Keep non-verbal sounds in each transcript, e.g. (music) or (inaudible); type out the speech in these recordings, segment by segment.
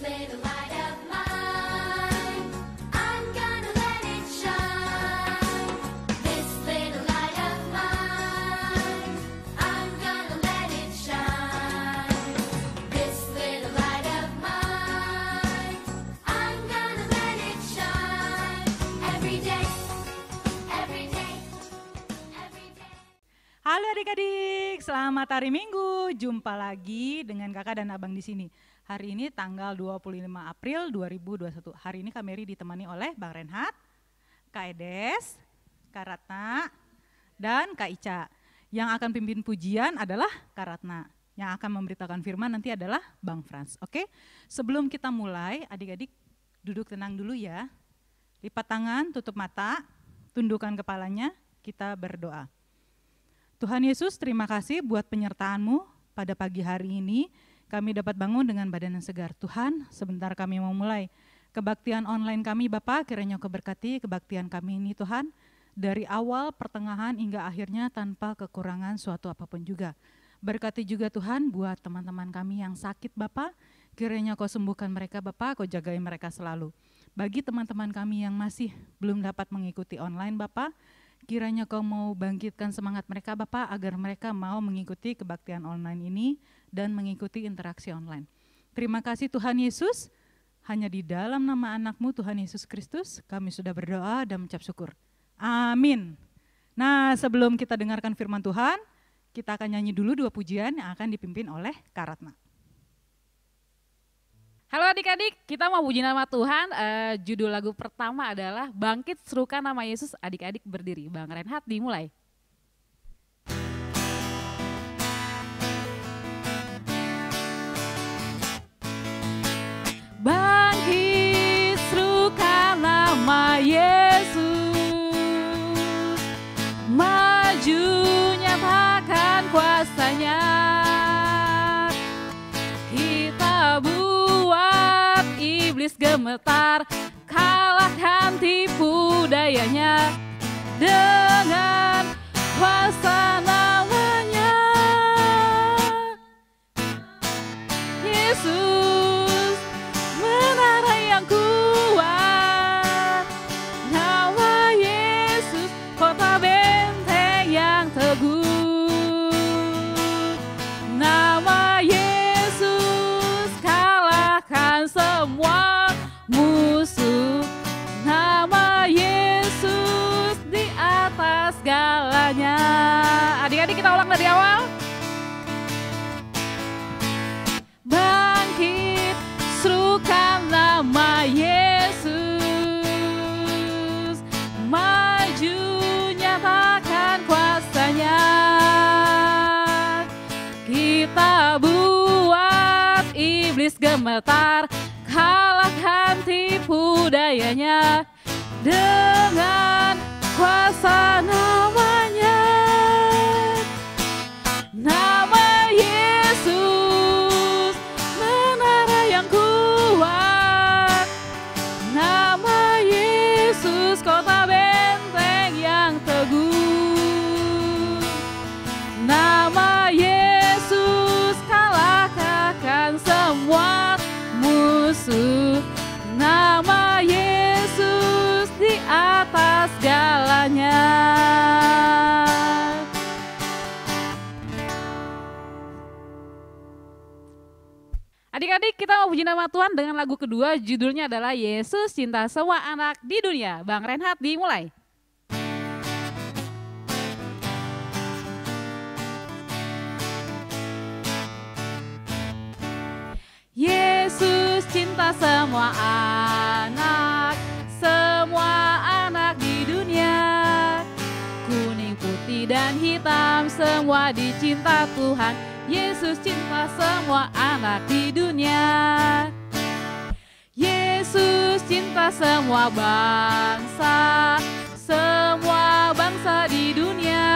slay the light. adik-adik, selamat hari Minggu. Jumpa lagi dengan kakak dan abang di sini. Hari ini tanggal 25 April 2021. Hari ini Kak Mary ditemani oleh Bang Renhat, Kak Edes, Kak Ratna, dan Kak Ica. Yang akan pimpin pujian adalah Kak Ratna. Yang akan memberitakan firman nanti adalah Bang Frans. Oke, sebelum kita mulai, adik-adik duduk tenang dulu ya. Lipat tangan, tutup mata, tundukkan kepalanya, kita berdoa. Tuhan Yesus, terima kasih buat penyertaan-Mu pada pagi hari ini. Kami dapat bangun dengan badan yang segar. Tuhan, sebentar kami mau mulai. Kebaktian online kami, Bapak, kiranya keberkati kebaktian kami ini, Tuhan. Dari awal, pertengahan, hingga akhirnya tanpa kekurangan suatu apapun juga. Berkati juga Tuhan buat teman-teman kami yang sakit, Bapak. Kiranya kau sembuhkan mereka, Bapak, kau jagai mereka selalu. Bagi teman-teman kami yang masih belum dapat mengikuti online, Bapak, Kiranya kau mau bangkitkan semangat mereka Bapak agar mereka mau mengikuti kebaktian online ini dan mengikuti interaksi online. Terima kasih Tuhan Yesus. Hanya di dalam nama anakmu Tuhan Yesus Kristus kami sudah berdoa dan mencap syukur. Amin. Nah sebelum kita dengarkan firman Tuhan, kita akan nyanyi dulu dua pujian yang akan dipimpin oleh Karatna. Halo adik-adik, kita mau puji nama Tuhan. Uh, judul lagu pertama adalah Bangkit Serukan Nama Yesus. Adik-adik berdiri. Bang Renhat dimulai. Inggris gemetar kalahkan tipu dayanya dengan pasangan kita mau puji nama Tuhan dengan lagu kedua judulnya adalah Yesus Cinta Semua Anak di Dunia. Bang Renhat dimulai. Yesus cinta semua anak, semua anak di dunia. Kuning, putih, dan hitam semua dicinta Tuhan Yesus cinta semua anak di dunia. Yesus cinta semua bangsa, semua bangsa di dunia.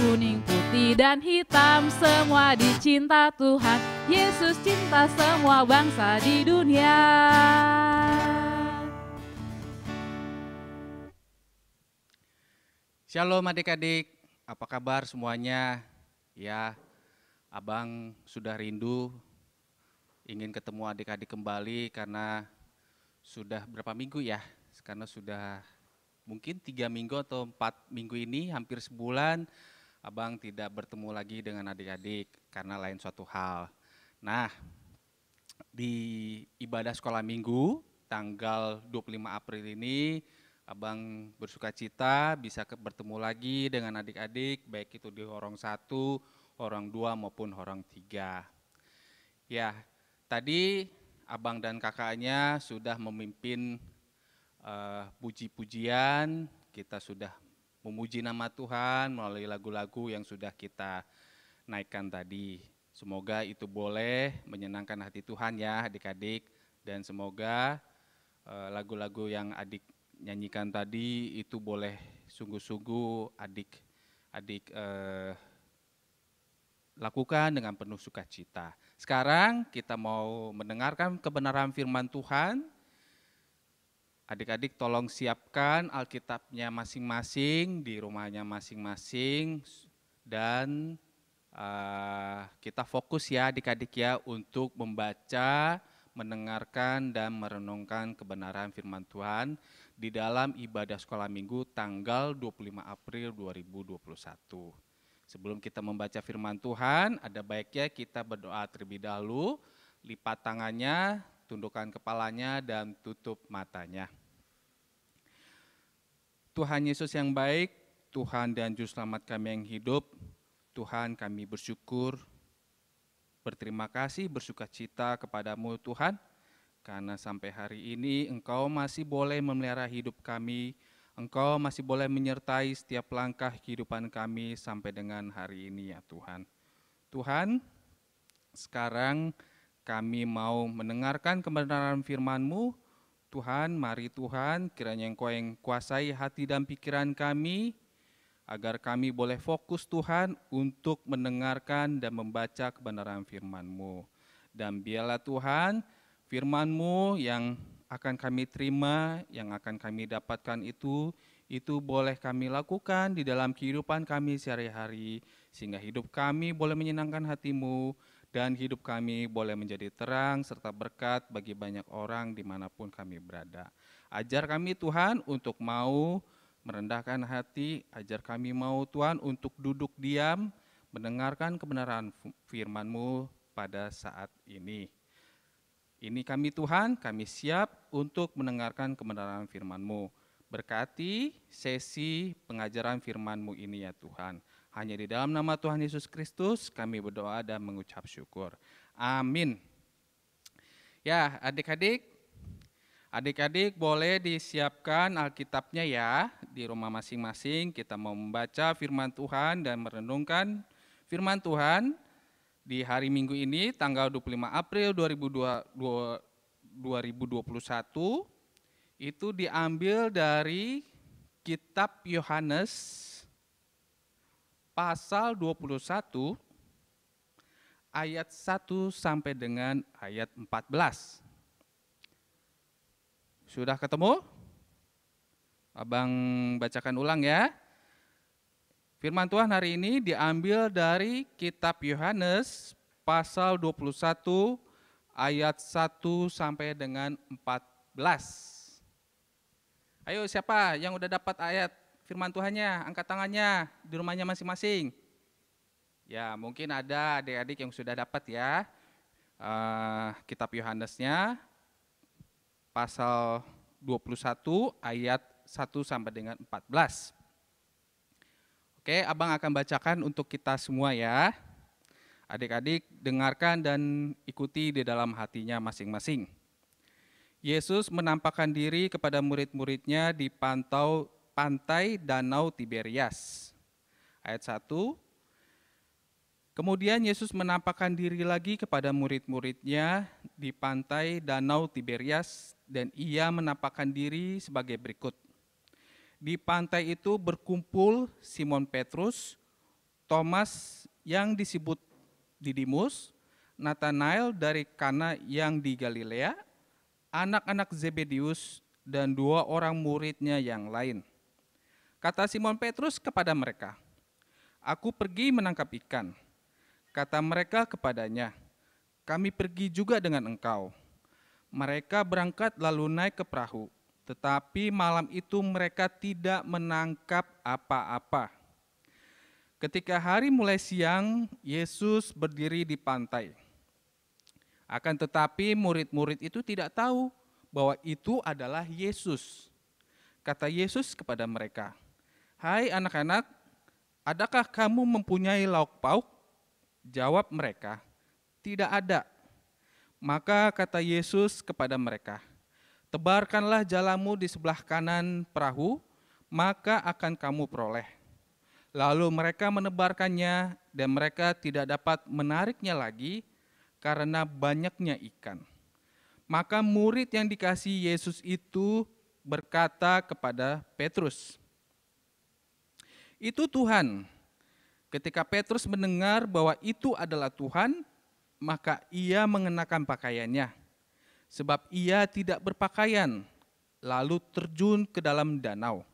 Kuning, putih, dan hitam semua dicinta Tuhan. Yesus cinta semua bangsa di dunia. Shalom adik-adik, apa kabar semuanya? Ya, abang sudah rindu ingin ketemu adik-adik kembali karena sudah berapa minggu ya? Karena sudah mungkin tiga minggu atau empat minggu ini hampir sebulan abang tidak bertemu lagi dengan adik-adik karena lain suatu hal. Nah, di ibadah sekolah minggu tanggal 25 April ini abang bersuka cita bisa bertemu lagi dengan adik-adik baik itu di lorong satu orang dua maupun orang tiga. Ya, tadi abang dan kakaknya sudah memimpin uh, puji-pujian, kita sudah memuji nama Tuhan melalui lagu-lagu yang sudah kita naikkan tadi. Semoga itu boleh menyenangkan hati Tuhan ya adik-adik dan semoga eh, lagu-lagu uh, yang adik nyanyikan tadi itu boleh sungguh-sungguh adik-adik uh, lakukan dengan penuh sukacita. Sekarang kita mau mendengarkan kebenaran firman Tuhan. Adik-adik tolong siapkan Alkitabnya masing-masing di rumahnya masing-masing dan uh, kita fokus ya adik-adik ya untuk membaca, mendengarkan dan merenungkan kebenaran firman Tuhan di dalam ibadah sekolah minggu tanggal 25 April 2021. Sebelum kita membaca firman Tuhan, ada baiknya kita berdoa terlebih dahulu, lipat tangannya, tundukkan kepalanya, dan tutup matanya. Tuhan Yesus yang baik, Tuhan dan Juru Selamat kami yang hidup, Tuhan kami bersyukur, berterima kasih, bersuka cita kepadamu Tuhan, karena sampai hari ini Engkau masih boleh memelihara hidup kami Engkau masih boleh menyertai setiap langkah kehidupan kami sampai dengan hari ini ya Tuhan. Tuhan, sekarang kami mau mendengarkan kebenaran firman-Mu. Tuhan, mari Tuhan, kiranya Engkau yang kuasai hati dan pikiran kami, agar kami boleh fokus Tuhan untuk mendengarkan dan membaca kebenaran firman-Mu. Dan biarlah Tuhan, firman-Mu yang akan kami terima, yang akan kami dapatkan itu, itu boleh kami lakukan di dalam kehidupan kami sehari-hari, sehingga hidup kami boleh menyenangkan hatimu, dan hidup kami boleh menjadi terang serta berkat bagi banyak orang dimanapun kami berada. Ajar kami Tuhan untuk mau merendahkan hati, ajar kami mau Tuhan untuk duduk diam, mendengarkan kebenaran firman-Mu pada saat ini. Ini kami Tuhan, kami siap untuk mendengarkan kebenaran firman-Mu. Berkati sesi pengajaran firman-Mu ini ya Tuhan. Hanya di dalam nama Tuhan Yesus Kristus kami berdoa dan mengucap syukur. Amin. Ya adik-adik, adik-adik boleh disiapkan Alkitabnya ya di rumah masing-masing. Kita mau membaca firman Tuhan dan merenungkan firman Tuhan di hari Minggu ini tanggal 25 April 2021 itu diambil dari kitab Yohanes pasal 21 ayat 1 sampai dengan ayat 14. Sudah ketemu? Abang bacakan ulang ya. Firman Tuhan hari ini diambil dari kitab Yohanes pasal 21 ayat 1 sampai dengan 14. Ayo siapa yang udah dapat ayat firman Tuhannya, angkat tangannya di rumahnya masing-masing. Ya mungkin ada adik-adik yang sudah dapat ya uh, kitab Yohanesnya pasal 21 ayat 1 sampai dengan 14. Oke, Abang akan bacakan untuk kita semua ya. Adik-adik dengarkan dan ikuti di dalam hatinya masing-masing. Yesus menampakkan diri kepada murid-muridnya di pantau pantai Danau Tiberias. Ayat 1. Kemudian Yesus menampakkan diri lagi kepada murid-muridnya di pantai Danau Tiberias dan ia menampakkan diri sebagai berikut. Di pantai itu berkumpul Simon Petrus, Thomas yang disebut Didimus, Nathanael dari Kana yang di Galilea, anak-anak Zebedius dan dua orang muridnya yang lain. Kata Simon Petrus kepada mereka, "Aku pergi menangkap ikan." Kata mereka kepadanya, "Kami pergi juga dengan engkau." Mereka berangkat lalu naik ke perahu, tetapi malam itu mereka tidak menangkap apa-apa. Ketika hari mulai siang, Yesus berdiri di pantai. Akan tetapi murid-murid itu tidak tahu bahwa itu adalah Yesus. Kata Yesus kepada mereka, "Hai anak-anak, adakah kamu mempunyai lauk pauk?" Jawab mereka, "Tidak ada." Maka kata Yesus kepada mereka, Tebarkanlah jalamu di sebelah kanan perahu, maka akan kamu peroleh. Lalu mereka menebarkannya dan mereka tidak dapat menariknya lagi karena banyaknya ikan. Maka murid yang dikasih Yesus itu berkata kepada Petrus, "Itu Tuhan." Ketika Petrus mendengar bahwa itu adalah Tuhan, maka ia mengenakan pakaiannya sebab ia tidak berpakaian, lalu terjun ke dalam danau.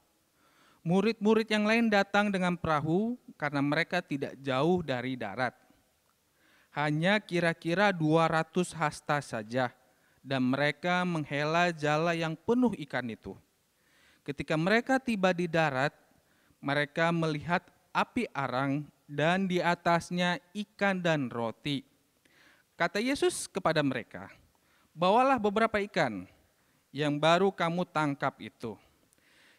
Murid-murid yang lain datang dengan perahu karena mereka tidak jauh dari darat. Hanya kira-kira 200 hasta saja dan mereka menghela jala yang penuh ikan itu. Ketika mereka tiba di darat, mereka melihat api arang dan di atasnya ikan dan roti. Kata Yesus kepada mereka, Bawalah beberapa ikan yang baru kamu tangkap itu.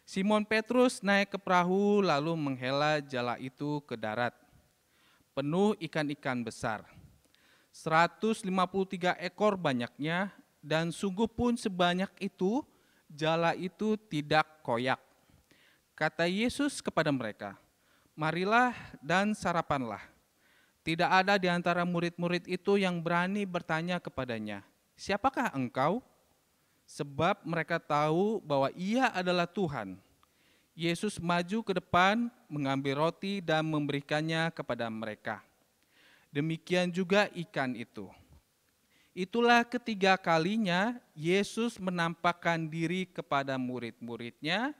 Simon Petrus naik ke perahu lalu menghela jala itu ke darat. Penuh ikan-ikan besar. 153 ekor banyaknya dan sungguh pun sebanyak itu jala itu tidak koyak. Kata Yesus kepada mereka, "Marilah dan sarapanlah." Tidak ada di antara murid-murid itu yang berani bertanya kepadanya, Siapakah engkau? Sebab mereka tahu bahwa ia adalah Tuhan. Yesus maju ke depan, mengambil roti dan memberikannya kepada mereka. Demikian juga ikan itu. Itulah ketiga kalinya Yesus menampakkan diri kepada murid-muridnya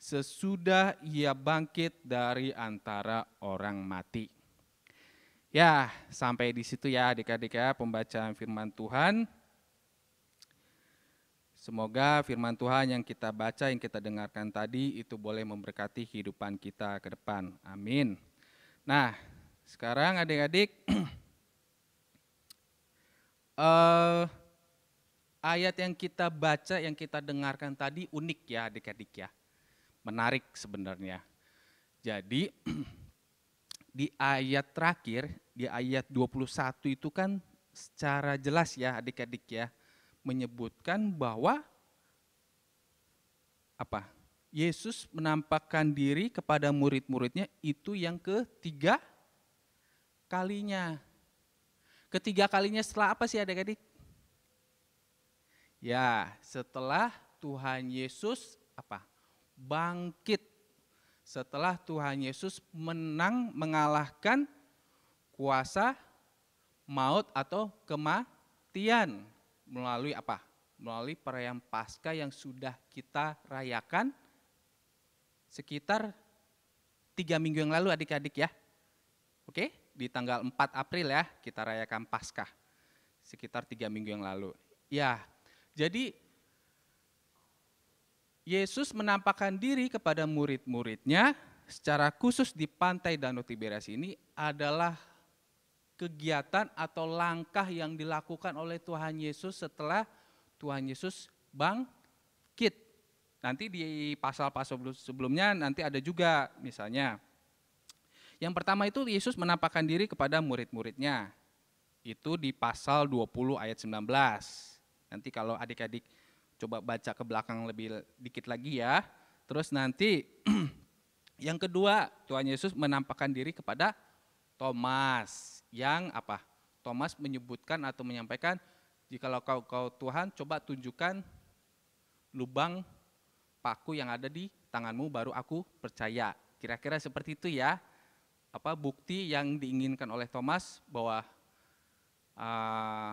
sesudah ia bangkit dari antara orang mati. Ya, sampai di situ ya adik-adik ya pembacaan firman Tuhan. Semoga firman Tuhan yang kita baca, yang kita dengarkan tadi itu boleh memberkati kehidupan kita ke depan. Amin. Nah, sekarang adik-adik, uh, (clears throat) ayat yang kita baca, yang kita dengarkan tadi unik ya adik-adik ya. Menarik sebenarnya. Jadi (clears throat) di ayat terakhir, di ayat 21 itu kan secara jelas ya adik-adik ya menyebutkan bahwa apa? Yesus menampakkan diri kepada murid-muridnya itu yang ketiga kalinya. Ketiga kalinya setelah apa sih adik-adik? Ya, setelah Tuhan Yesus apa? bangkit. Setelah Tuhan Yesus menang mengalahkan kuasa maut atau kematian melalui apa? Melalui perayaan Paskah yang sudah kita rayakan sekitar tiga minggu yang lalu adik-adik ya. Oke, di tanggal 4 April ya kita rayakan Paskah sekitar tiga minggu yang lalu. Ya, jadi Yesus menampakkan diri kepada murid-muridnya secara khusus di pantai Danau Tiberias ini adalah kegiatan atau langkah yang dilakukan oleh Tuhan Yesus setelah Tuhan Yesus bangkit. Nanti di pasal-pasal sebelumnya nanti ada juga misalnya. Yang pertama itu Yesus menampakkan diri kepada murid-muridnya. Itu di pasal 20 ayat 19. Nanti kalau adik-adik coba baca ke belakang lebih dikit lagi ya. Terus nanti (clears throat) yang kedua Tuhan Yesus menampakkan diri kepada Thomas yang apa? Thomas menyebutkan atau menyampaikan, jikalau kau, kau Tuhan, coba tunjukkan lubang paku yang ada di tanganmu, baru aku percaya. Kira-kira seperti itu ya, apa bukti yang diinginkan oleh Thomas bahwa uh,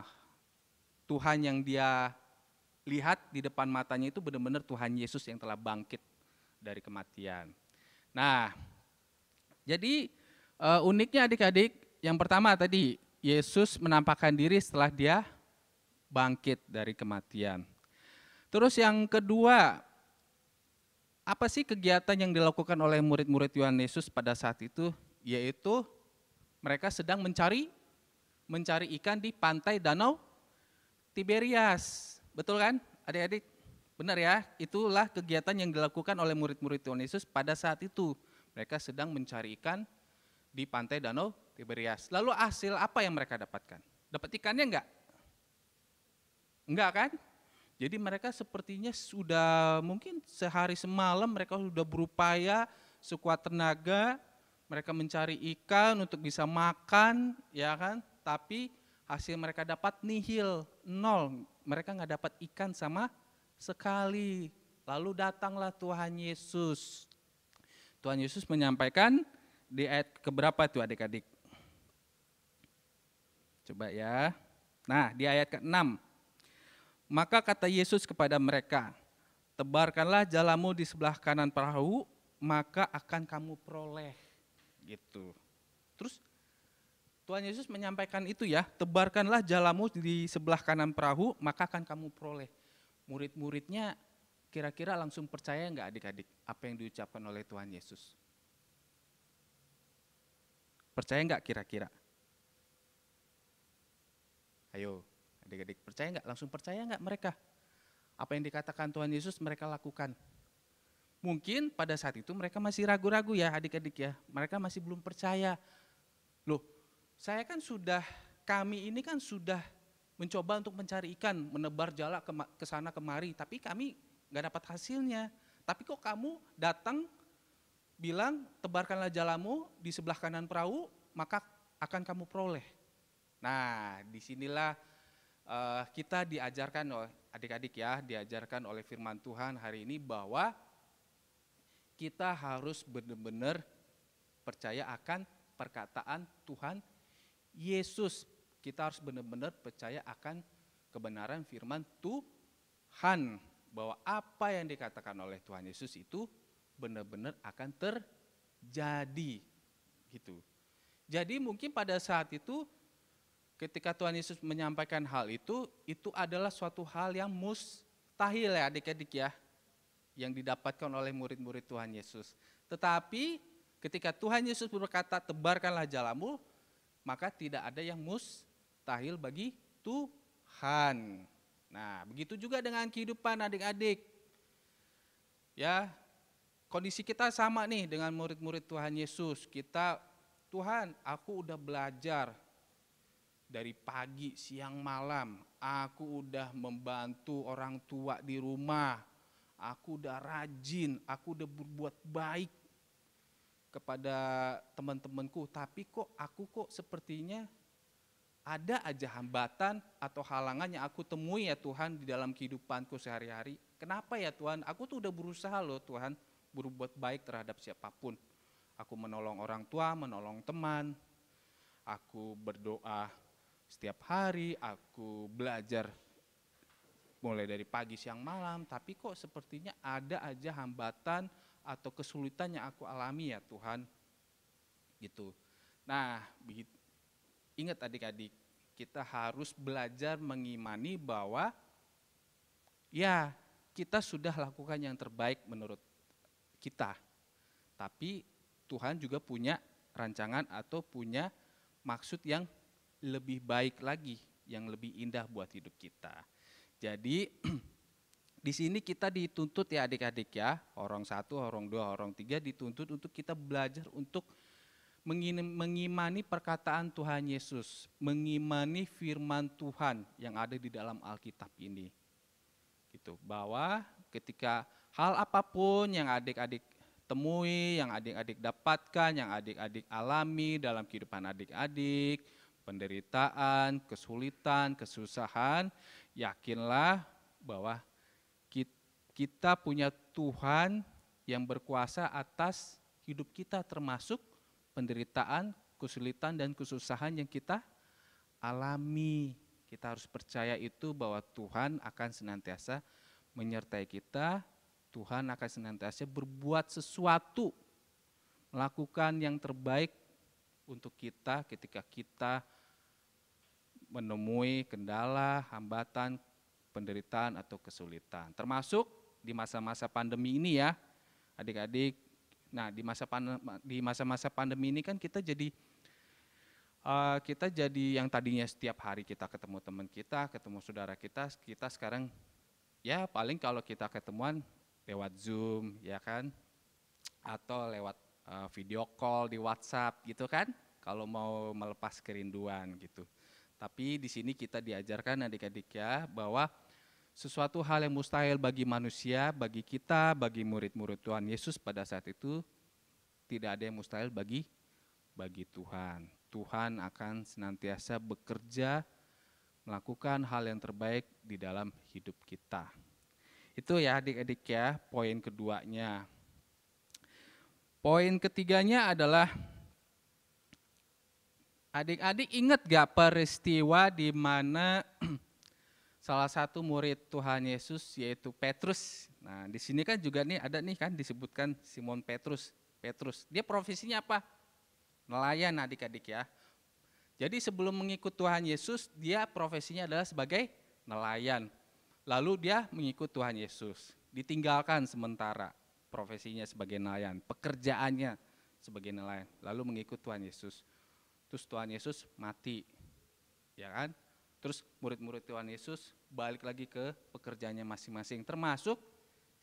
Tuhan yang dia lihat di depan matanya itu benar-benar Tuhan Yesus yang telah bangkit dari kematian. Nah, jadi uh, uniknya adik-adik yang pertama tadi, Yesus menampakkan diri setelah dia bangkit dari kematian. Terus yang kedua, apa sih kegiatan yang dilakukan oleh murid-murid Yohanes Yesus pada saat itu? Yaitu mereka sedang mencari mencari ikan di pantai Danau Tiberias. Betul kan? Adik-adik, benar ya? Itulah kegiatan yang dilakukan oleh murid-murid Tuhan Yesus pada saat itu. Mereka sedang mencari ikan di pantai Danau Tiberias. Lalu hasil apa yang mereka dapatkan? Dapat ikannya enggak? Enggak kan? Jadi mereka sepertinya sudah mungkin sehari semalam mereka sudah berupaya sekuat tenaga, mereka mencari ikan untuk bisa makan, ya kan? Tapi hasil mereka dapat nihil, nol. Mereka nggak dapat ikan sama sekali. Lalu datanglah Tuhan Yesus. Tuhan Yesus menyampaikan di ayat keberapa itu adik-adik? Coba ya. Nah, di ayat ke-6. Maka kata Yesus kepada mereka, tebarkanlah jalamu di sebelah kanan perahu, maka akan kamu peroleh. Gitu. Terus Tuhan Yesus menyampaikan itu ya, tebarkanlah jalamu di sebelah kanan perahu, maka akan kamu peroleh. Murid-muridnya kira-kira langsung percaya enggak adik-adik apa yang diucapkan oleh Tuhan Yesus? Percaya nggak kira-kira? Ayo, adik-adik percaya nggak? Langsung percaya nggak mereka? Apa yang dikatakan Tuhan Yesus mereka lakukan. Mungkin pada saat itu mereka masih ragu-ragu ya adik-adik ya. Mereka masih belum percaya. Loh, saya kan sudah, kami ini kan sudah mencoba untuk mencari ikan, menebar jala ke, sana kemari, tapi kami nggak dapat hasilnya. Tapi kok kamu datang bilang tebarkanlah jalamu di sebelah kanan perahu, maka akan kamu peroleh. Nah, disinilah uh, kita diajarkan oleh adik-adik ya, diajarkan oleh firman Tuhan hari ini bahwa kita harus benar-benar percaya akan perkataan Tuhan Yesus. Kita harus benar-benar percaya akan kebenaran firman Tuhan bahwa apa yang dikatakan oleh Tuhan Yesus itu benar-benar akan terjadi gitu. Jadi mungkin pada saat itu ketika Tuhan Yesus menyampaikan hal itu, itu adalah suatu hal yang mustahil ya adik-adik ya, yang didapatkan oleh murid-murid Tuhan Yesus. Tetapi ketika Tuhan Yesus berkata tebarkanlah jalamu, maka tidak ada yang mustahil bagi Tuhan. Nah begitu juga dengan kehidupan adik-adik. Ya, kondisi kita sama nih dengan murid-murid Tuhan Yesus. Kita, Tuhan aku udah belajar dari pagi, siang, malam. Aku udah membantu orang tua di rumah. Aku udah rajin, aku udah berbuat baik kepada teman-temanku. Tapi kok aku kok sepertinya ada aja hambatan atau halangan yang aku temui ya Tuhan di dalam kehidupanku sehari-hari. Kenapa ya Tuhan? Aku tuh udah berusaha loh Tuhan berbuat baik terhadap siapapun. Aku menolong orang tua, menolong teman, aku berdoa setiap hari, aku belajar mulai dari pagi, siang, malam, tapi kok sepertinya ada aja hambatan atau kesulitan yang aku alami ya Tuhan. Gitu. Nah, ingat adik-adik, kita harus belajar mengimani bahwa ya kita sudah lakukan yang terbaik menurut kita. Tapi Tuhan juga punya rancangan atau punya maksud yang lebih baik lagi, yang lebih indah buat hidup kita. Jadi (clears throat) di sini kita dituntut ya adik-adik ya, orang satu, orang dua, orang tiga dituntut untuk kita belajar untuk mengimani perkataan Tuhan Yesus, mengimani firman Tuhan yang ada di dalam Alkitab ini. Gitu, bahwa ketika Hal apapun yang adik-adik temui, yang adik-adik dapatkan, yang adik-adik alami dalam kehidupan adik-adik, penderitaan, kesulitan, kesusahan, yakinlah bahwa kita punya Tuhan yang berkuasa atas hidup kita termasuk penderitaan, kesulitan dan kesusahan yang kita alami. Kita harus percaya itu bahwa Tuhan akan senantiasa menyertai kita Tuhan akan senantiasa berbuat sesuatu, melakukan yang terbaik untuk kita ketika kita menemui kendala, hambatan, penderitaan atau kesulitan. Termasuk di masa-masa pandemi ini ya, adik-adik. Nah, di masa pandemi, di masa-masa pandemi ini kan kita jadi uh, kita jadi yang tadinya setiap hari kita ketemu teman kita, ketemu saudara kita, kita sekarang ya paling kalau kita ketemuan lewat Zoom ya kan atau lewat uh, video call di WhatsApp gitu kan kalau mau melepas kerinduan gitu. Tapi di sini kita diajarkan adik-adik ya bahwa sesuatu hal yang mustahil bagi manusia, bagi kita, bagi murid-murid Tuhan Yesus pada saat itu tidak ada yang mustahil bagi bagi Tuhan. Tuhan akan senantiasa bekerja melakukan hal yang terbaik di dalam hidup kita. Itu ya adik-adik ya, poin keduanya. Poin ketiganya adalah adik-adik ingat gak peristiwa di mana (clears throat) salah satu murid Tuhan Yesus yaitu Petrus. Nah, di sini kan juga nih ada nih kan disebutkan Simon Petrus. Petrus, dia profesinya apa? Nelayan adik-adik ya. Jadi sebelum mengikut Tuhan Yesus, dia profesinya adalah sebagai nelayan. Lalu dia mengikut Tuhan Yesus, ditinggalkan sementara profesinya sebagai nelayan, pekerjaannya sebagai nelayan, lalu mengikut Tuhan Yesus. Terus Tuhan Yesus mati, ya kan? Terus murid-murid Tuhan Yesus balik lagi ke pekerjaannya masing-masing, termasuk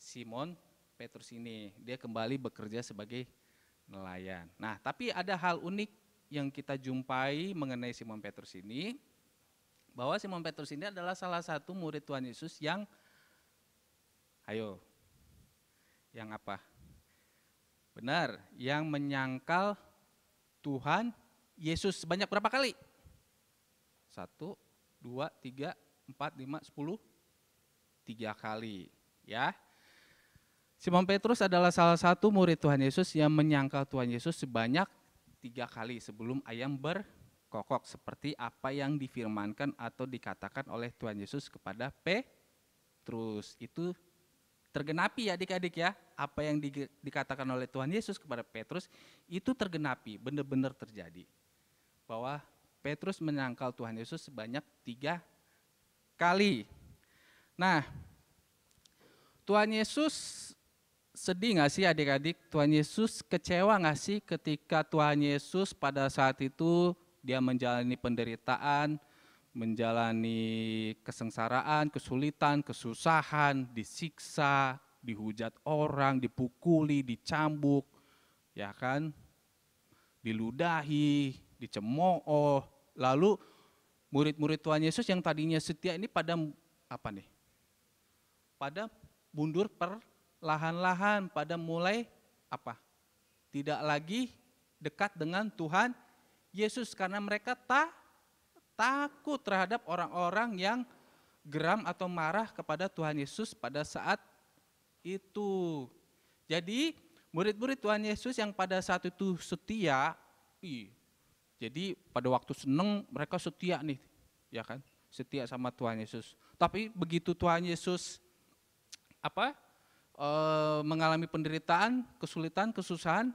Simon Petrus ini. Dia kembali bekerja sebagai nelayan. Nah, tapi ada hal unik yang kita jumpai mengenai Simon Petrus ini bahwa Simon Petrus ini adalah salah satu murid Tuhan Yesus yang ayo yang apa? Benar, yang menyangkal Tuhan Yesus sebanyak berapa kali? Satu, dua, tiga, empat, lima, sepuluh, tiga kali. Ya, Simon Petrus adalah salah satu murid Tuhan Yesus yang menyangkal Tuhan Yesus sebanyak tiga kali sebelum ayam ber kokok seperti apa yang difirmankan atau dikatakan oleh Tuhan Yesus kepada Petrus. Itu tergenapi ya adik-adik ya. Apa yang di, dikatakan oleh Tuhan Yesus kepada Petrus itu tergenapi, benar-benar terjadi. Bahwa Petrus menyangkal Tuhan Yesus sebanyak tiga kali. Nah, Tuhan Yesus sedih nggak sih adik-adik? Tuhan Yesus kecewa nggak sih ketika Tuhan Yesus pada saat itu dia menjalani penderitaan, menjalani kesengsaraan, kesulitan, kesusahan, disiksa, dihujat orang, dipukuli, dicambuk, ya kan? Diludahi, dicemooh. Lalu murid-murid Tuhan Yesus yang tadinya setia ini pada apa nih? Pada mundur perlahan-lahan, pada mulai apa? Tidak lagi dekat dengan Tuhan Yesus karena mereka tak takut terhadap orang-orang yang geram atau marah kepada Tuhan Yesus pada saat itu. Jadi murid-murid Tuhan Yesus yang pada saat itu setia, ih, jadi pada waktu seneng mereka setia nih, ya kan? Setia sama Tuhan Yesus. Tapi begitu Tuhan Yesus apa e, mengalami penderitaan, kesulitan, kesusahan,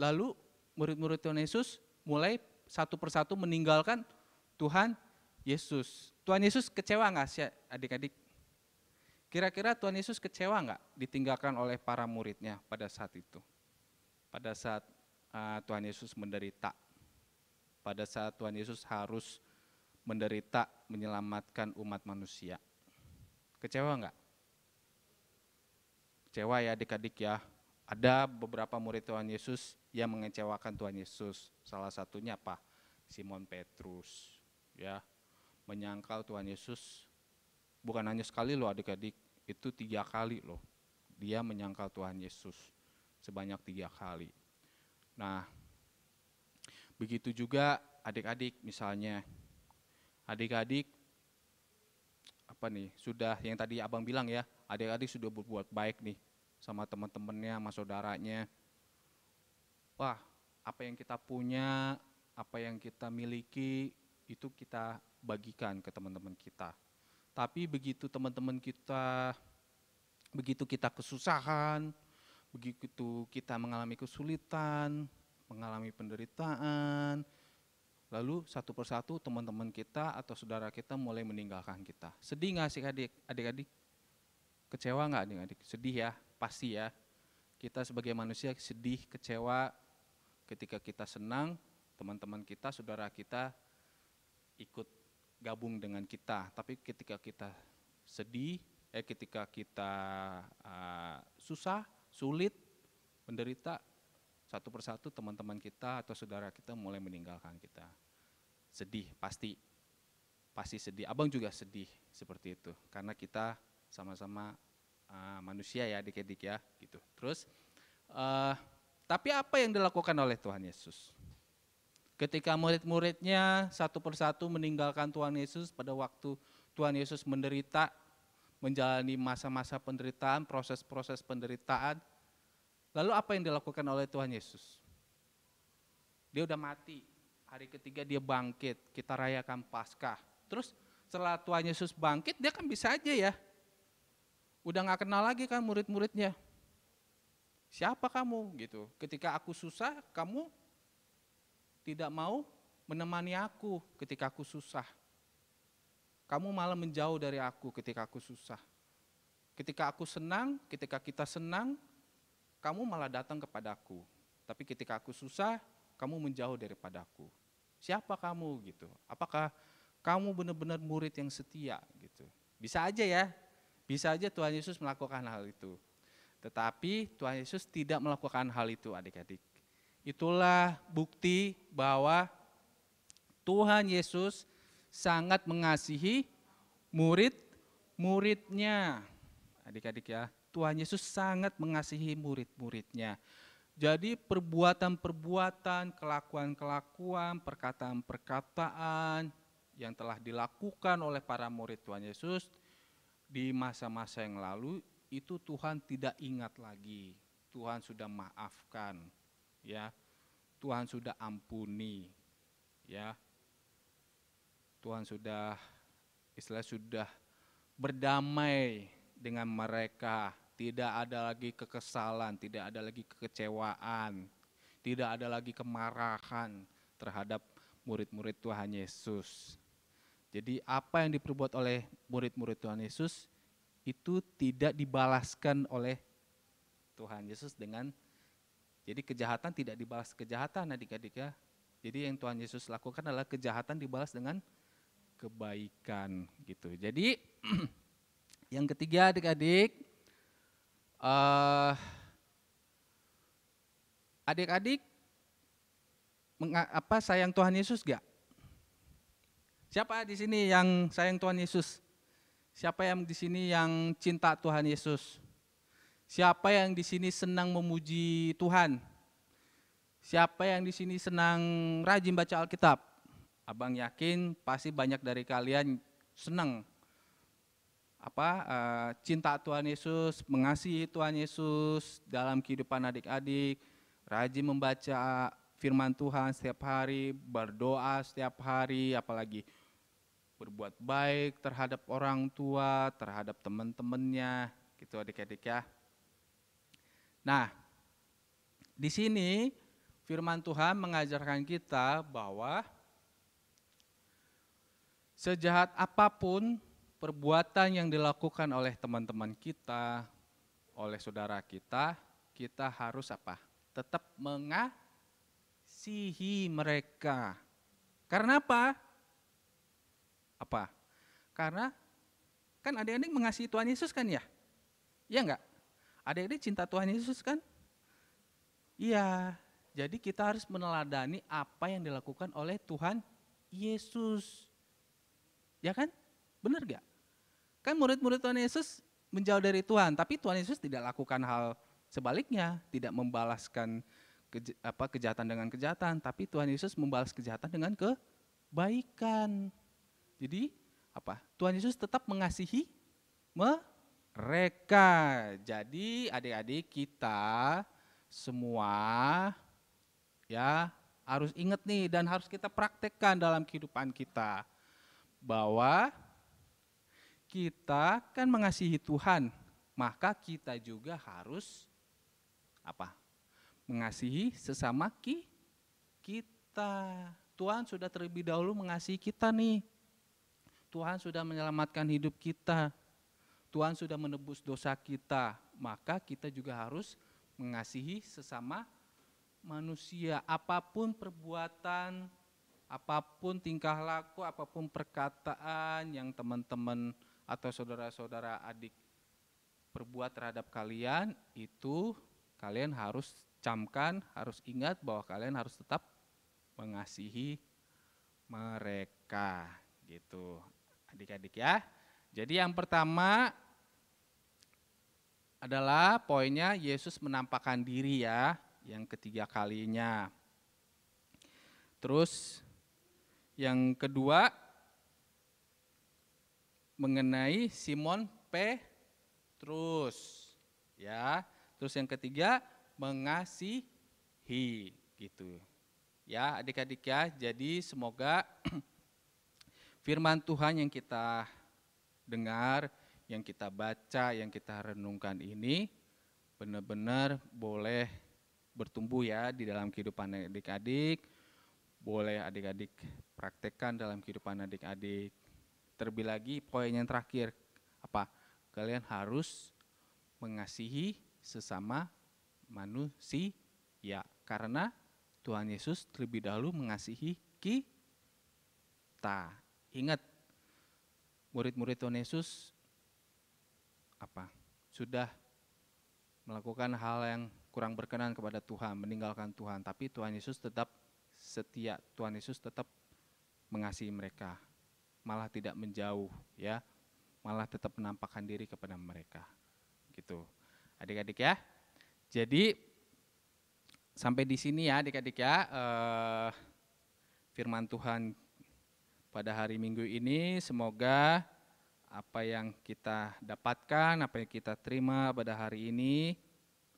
lalu murid-murid Tuhan Yesus mulai satu persatu meninggalkan Tuhan Yesus. Tuhan Yesus kecewa nggak sih adik-adik? Kira-kira Tuhan Yesus kecewa nggak ditinggalkan oleh para muridnya pada saat itu? Pada saat uh, Tuhan Yesus menderita, pada saat Tuhan Yesus harus menderita menyelamatkan umat manusia. Kecewa nggak? Kecewa ya adik-adik ya. Ada beberapa murid Tuhan Yesus yang mengecewakan Tuhan Yesus. Salah satunya apa? Simon Petrus. Ya, menyangkal Tuhan Yesus bukan hanya sekali loh adik-adik, itu tiga kali loh. Dia menyangkal Tuhan Yesus sebanyak tiga kali. Nah, begitu juga adik-adik misalnya. Adik-adik apa nih sudah yang tadi abang bilang ya adik-adik sudah berbuat baik nih sama teman-temannya, sama saudaranya. Wah, apa yang kita punya, apa yang kita miliki, itu kita bagikan ke teman-teman kita. Tapi begitu teman-teman kita, begitu kita kesusahan, begitu kita mengalami kesulitan, mengalami penderitaan, lalu satu persatu teman-teman kita atau saudara kita mulai meninggalkan kita. Sedih nggak sih adik, adik Kecewa nggak adik-adik? Sedih ya, pasti ya. Kita sebagai manusia sedih, kecewa ketika kita senang, teman-teman kita, saudara kita ikut gabung dengan kita. Tapi ketika kita sedih, eh ketika kita uh, susah, sulit, menderita, satu persatu teman-teman kita atau saudara kita mulai meninggalkan kita. Sedih pasti, pasti sedih. Abang juga sedih seperti itu karena kita sama-sama Ah, manusia ya adik-adik ya gitu. Terus uh, tapi apa yang dilakukan oleh Tuhan Yesus? Ketika murid-muridnya satu persatu meninggalkan Tuhan Yesus pada waktu Tuhan Yesus menderita, menjalani masa-masa penderitaan, proses-proses penderitaan, lalu apa yang dilakukan oleh Tuhan Yesus? Dia udah mati, hari ketiga dia bangkit, kita rayakan Paskah. Terus setelah Tuhan Yesus bangkit, dia kan bisa aja ya udah nggak kenal lagi kan murid-muridnya. Siapa kamu gitu? Ketika aku susah, kamu tidak mau menemani aku ketika aku susah. Kamu malah menjauh dari aku ketika aku susah. Ketika aku senang, ketika kita senang, kamu malah datang kepadaku. Tapi ketika aku susah, kamu menjauh daripadaku. Siapa kamu gitu? Apakah kamu benar-benar murid yang setia gitu? Bisa aja ya, bisa aja Tuhan Yesus melakukan hal itu. Tetapi Tuhan Yesus tidak melakukan hal itu adik-adik. Itulah bukti bahwa Tuhan Yesus sangat mengasihi murid-muridnya. Adik-adik ya, Tuhan Yesus sangat mengasihi murid-muridnya. Jadi perbuatan-perbuatan, kelakuan-kelakuan, perkataan-perkataan yang telah dilakukan oleh para murid Tuhan Yesus di masa-masa yang lalu itu Tuhan tidak ingat lagi. Tuhan sudah maafkan, ya. Tuhan sudah ampuni, ya. Tuhan sudah istilah sudah berdamai dengan mereka. Tidak ada lagi kekesalan, tidak ada lagi kekecewaan, tidak ada lagi kemarahan terhadap murid-murid Tuhan Yesus. Jadi apa yang diperbuat oleh murid-murid Tuhan Yesus itu tidak dibalaskan oleh Tuhan Yesus dengan jadi kejahatan tidak dibalas kejahatan adik-adik ya. Jadi yang Tuhan Yesus lakukan adalah kejahatan dibalas dengan kebaikan gitu. Jadi (clears throat) yang ketiga adik-adik uh, adik-adik apa sayang Tuhan Yesus gak? Siapa di sini yang sayang Tuhan Yesus? Siapa yang di sini yang cinta Tuhan Yesus? Siapa yang di sini senang memuji Tuhan? Siapa yang di sini senang rajin baca Alkitab? Abang yakin pasti banyak dari kalian senang apa eh, cinta Tuhan Yesus, mengasihi Tuhan Yesus dalam kehidupan adik-adik, rajin membaca firman Tuhan setiap hari, berdoa setiap hari, apalagi berbuat baik terhadap orang tua, terhadap teman-temannya, gitu adik-adik ya. Nah, di sini firman Tuhan mengajarkan kita bahwa sejahat apapun perbuatan yang dilakukan oleh teman-teman kita, oleh saudara kita, kita harus apa? Tetap mengasihi mereka. Karena apa? Apa? Karena kan adik-adik mengasihi Tuhan Yesus kan ya? Iya enggak? Adik-adik cinta Tuhan Yesus kan? Iya. Jadi kita harus meneladani apa yang dilakukan oleh Tuhan Yesus. Ya kan? Benar gak? Kan murid-murid Tuhan Yesus menjauh dari Tuhan, tapi Tuhan Yesus tidak lakukan hal sebaliknya, tidak membalaskan kej apa kejahatan dengan kejahatan, tapi Tuhan Yesus membalas kejahatan dengan kebaikan. Jadi apa? Tuhan Yesus tetap mengasihi mereka. Jadi adik-adik kita semua ya harus ingat nih dan harus kita praktekkan dalam kehidupan kita bahwa kita kan mengasihi Tuhan, maka kita juga harus apa? Mengasihi sesama ki kita. Tuhan sudah terlebih dahulu mengasihi kita nih. Tuhan sudah menyelamatkan hidup kita. Tuhan sudah menebus dosa kita. Maka kita juga harus mengasihi sesama manusia. Apapun perbuatan, apapun tingkah laku, apapun perkataan yang teman-teman atau saudara-saudara adik perbuat terhadap kalian, itu kalian harus camkan, harus ingat bahwa kalian harus tetap mengasihi mereka gitu adik-adik ya. Jadi yang pertama adalah poinnya Yesus menampakkan diri ya, yang ketiga kalinya. Terus yang kedua mengenai Simon P. Terus ya. Terus yang ketiga mengasihi gitu. Ya, adik-adik ya. Jadi semoga (clears throat) firman Tuhan yang kita dengar, yang kita baca, yang kita renungkan ini benar-benar boleh bertumbuh ya di dalam kehidupan adik-adik, boleh adik-adik praktekkan dalam kehidupan adik-adik. Terlebih lagi poin yang terakhir, apa? Kalian harus mengasihi sesama manusia ya karena Tuhan Yesus terlebih dahulu mengasihi kita. Ingat, murid-murid Tuhan Yesus apa? Sudah melakukan hal yang kurang berkenan kepada Tuhan, meninggalkan Tuhan, tapi Tuhan Yesus tetap setia, Tuhan Yesus tetap mengasihi mereka, malah tidak menjauh, ya, malah tetap menampakkan diri kepada mereka, gitu, adik-adik ya. Jadi sampai di sini ya, adik-adik ya, eh, Firman Tuhan pada hari Minggu ini. Semoga apa yang kita dapatkan, apa yang kita terima pada hari ini,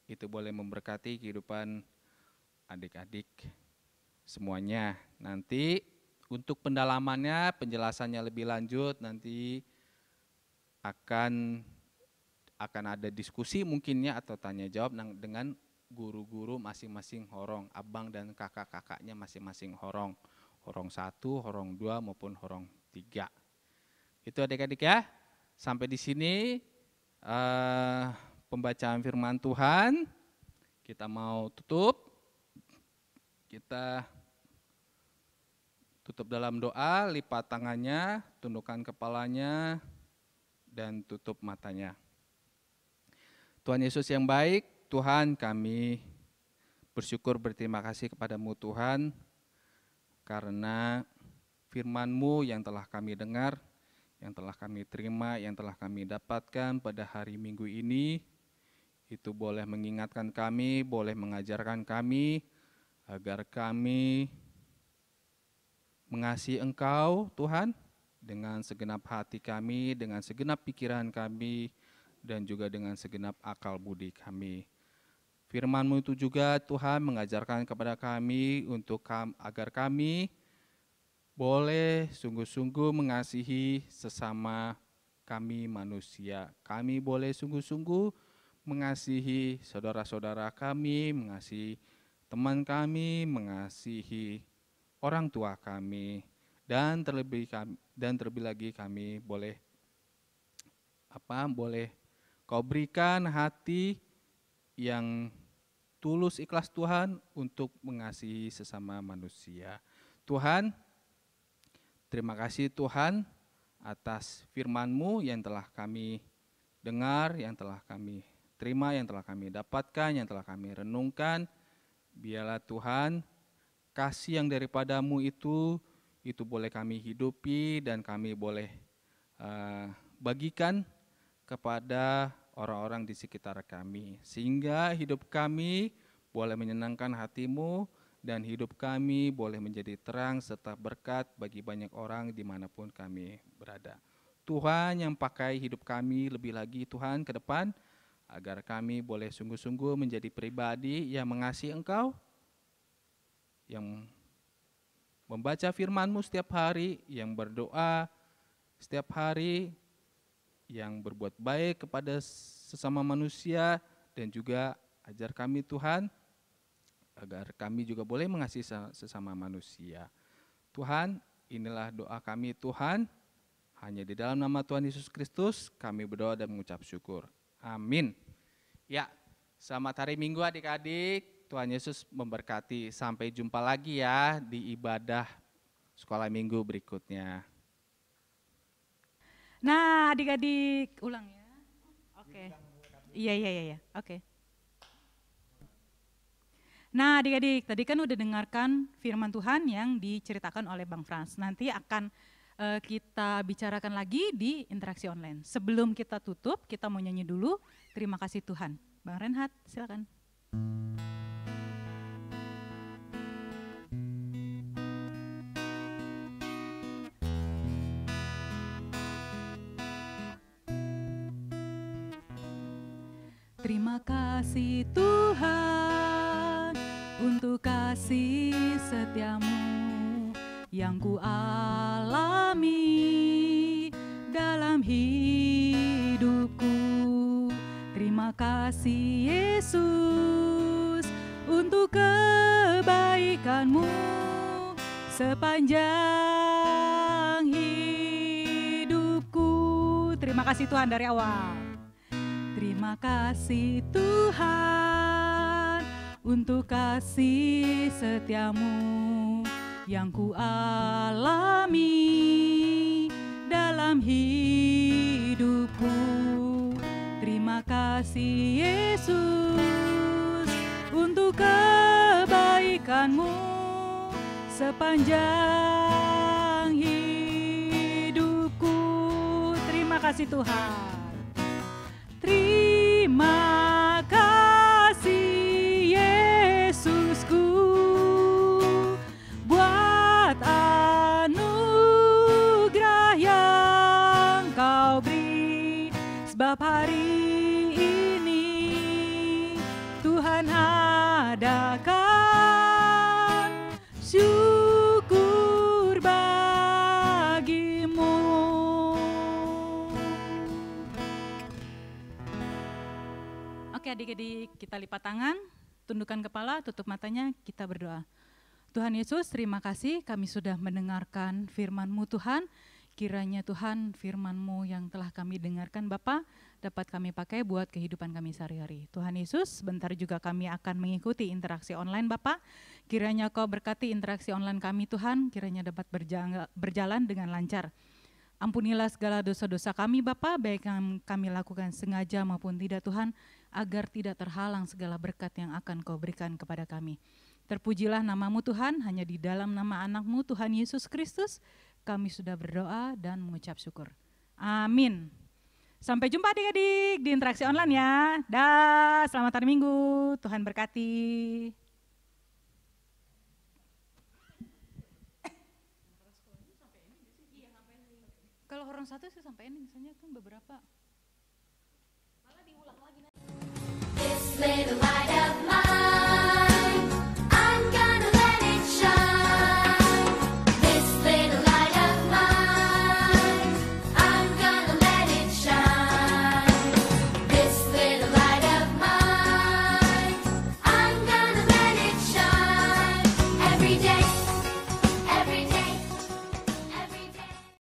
itu boleh memberkati kehidupan adik-adik semuanya. Nanti untuk pendalamannya, penjelasannya lebih lanjut, nanti akan akan ada diskusi mungkinnya atau tanya jawab dengan guru-guru masing-masing horong, abang dan kakak-kakaknya masing-masing horong horong 1, horong 2 maupun horong 3. Itu adik-adik ya. Sampai di sini eh, pembacaan firman Tuhan. Kita mau tutup. Kita tutup dalam doa, lipat tangannya, tundukkan kepalanya, dan tutup matanya. Tuhan Yesus yang baik, Tuhan kami bersyukur berterima kasih kepadamu Tuhan karena firman-Mu yang telah kami dengar, yang telah kami terima, yang telah kami dapatkan pada hari Minggu ini, itu boleh mengingatkan kami, boleh mengajarkan kami, agar kami mengasihi Engkau, Tuhan, dengan segenap hati kami, dengan segenap pikiran kami, dan juga dengan segenap akal budi kami. Firman-Mu itu juga Tuhan mengajarkan kepada kami untuk kam, agar kami boleh sungguh-sungguh mengasihi sesama kami manusia. Kami boleh sungguh-sungguh mengasihi saudara-saudara kami, mengasihi teman kami, mengasihi orang tua kami dan terlebih kami, dan terlebih lagi kami boleh apa boleh kau berikan hati yang tulus ikhlas Tuhan untuk mengasihi sesama manusia. Tuhan, terima kasih Tuhan atas firman-Mu yang telah kami dengar, yang telah kami terima, yang telah kami dapatkan, yang telah kami renungkan. Biarlah Tuhan, kasih yang daripadamu itu, itu boleh kami hidupi dan kami boleh uh, bagikan kepada orang-orang di sekitar kami, sehingga hidup kami boleh menyenangkan hatimu dan hidup kami boleh menjadi terang serta berkat bagi banyak orang dimanapun kami berada. Tuhan yang pakai hidup kami lebih lagi Tuhan ke depan, agar kami boleh sungguh-sungguh menjadi pribadi yang mengasihi Engkau, yang membaca FirmanMu setiap hari, yang berdoa setiap hari, yang berbuat baik kepada sesama manusia dan juga ajar kami Tuhan agar kami juga boleh mengasihi sesama manusia. Tuhan, inilah doa kami Tuhan. Hanya di dalam nama Tuhan Yesus Kristus kami berdoa dan mengucap syukur. Amin. Ya, selamat hari Minggu adik-adik. Tuhan Yesus memberkati. Sampai jumpa lagi ya di ibadah sekolah minggu berikutnya. Nah, adik-adik ulang ya. Oke. Okay. Iya, iya, iya, iya. Oke. Okay. Nah, adik-adik, tadi kan udah dengarkan firman Tuhan yang diceritakan oleh Bang Frans. Nanti akan uh, kita bicarakan lagi di interaksi online. Sebelum kita tutup, kita mau nyanyi dulu. Terima kasih Tuhan. Bang Renhat, silakan. Hmm. kasih Tuhan untuk kasih setiamu yang ku alami dalam hidupku. Terima kasih Yesus untuk kebaikanmu sepanjang hidupku. Terima kasih Tuhan dari awal. Terima kasih Tuhan untuk kasih setiamu yang ku alami dalam hidupku. Terima kasih Yesus untuk kebaikanmu sepanjang hidupku. Terima kasih Tuhan. Terima kasih Yesusku buat anugerah yang kau beri sebab hari adik kita lipat tangan, tundukkan kepala, tutup matanya, kita berdoa. Tuhan Yesus, terima kasih kami sudah mendengarkan firman-Mu Tuhan. Kiranya Tuhan firman-Mu yang telah kami dengarkan Bapa dapat kami pakai buat kehidupan kami sehari-hari. Tuhan Yesus, bentar juga kami akan mengikuti interaksi online Bapa. Kiranya Kau berkati interaksi online kami Tuhan, kiranya dapat berjalan dengan lancar. Ampunilah segala dosa-dosa kami Bapa, baik yang kami lakukan sengaja maupun tidak Tuhan agar tidak terhalang segala berkat yang akan kau berikan kepada kami. Terpujilah namamu Tuhan, hanya di dalam nama anakmu Tuhan Yesus Kristus, kami sudah berdoa dan mengucap syukur. Amin. Sampai jumpa adik-adik di interaksi online ya. Dah, selamat hari Minggu. Tuhan berkati. Kalau orang satu sih sampai ini, misalnya kan beberapa This little light of mine.